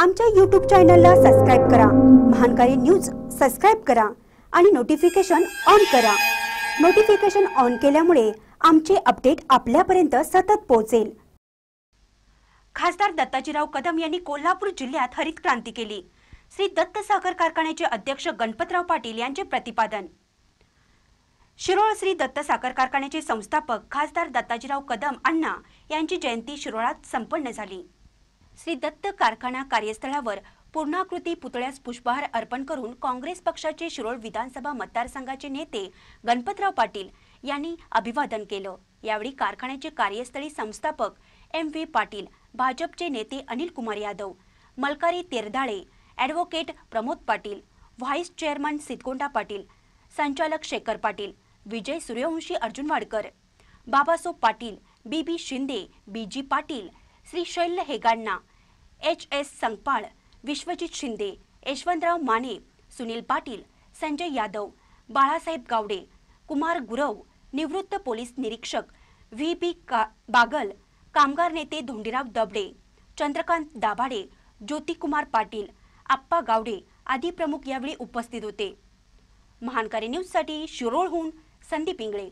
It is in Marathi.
आमच्या यूट्यूब चॅनलला सबस्क्राईब करा महानकारी न्यूज सबस्क्राईब करा आणि नोटिफिकेशन ऑन करा नोटिफिकेशन ऑन केल्यामुळे आमचे अपडेट आपल्यापर्यंत सतत पोहोचेल खासदार दत्ताजीराव कदम यांनी कोल्हापूर जिल्ह्यात हरित क्रांती केली श्री दत्त साखर कारखान्याचे अध्यक्ष गणपतराव पाटील यांचे प्रतिपादन शिरोळ श्री दत्त साखर कारखान्याचे संस्थापक खासदार दत्ताजीराव कदम अण्णा यांची जयंती शिरोळात संपन्न झाली श्री दत्त कारखाना कार्यस्थळावर पूर्णाकृती पुतळ्यास पुष्पहार अर्पण करून काँग्रेस पक्षाचे शिरोळ विधानसभा मतदारसंघाचे नेते गणपतराव पाटील यांनी अभिवादन केलं यावेळी कारखान्याचे कार्यस्थळी संस्थापक एम व्ही पाटील भाजपचे नेते Anil Kumar Yadav Malkari Terdhale advocate Pramod Patil vice chairman Siddhagonda Patil संचालक Shekhar Patil Vijay Suryavanshi Arjun Wadkar Babaso Patil B B Shinde B G Patil Shri Shailya Hegana H S Sangpal Vishwajit Shinde Yashwantrao Mane Sunil Patil Sanjay Yadav Balasaheb Gawade Kumar Gurav निवृत्त पोलीस निरीक्षक व्ही बी का बागल कामगार नेते धोंडीराव दबडे चंद्रकांत दाभाडे ज्योतिकुमार पाटील आप्पा गावडे आदी प्रमुख यावेळी उपस्थित होते महानकारी न्यूजसाठी शिरोळहून संदीप इंगळे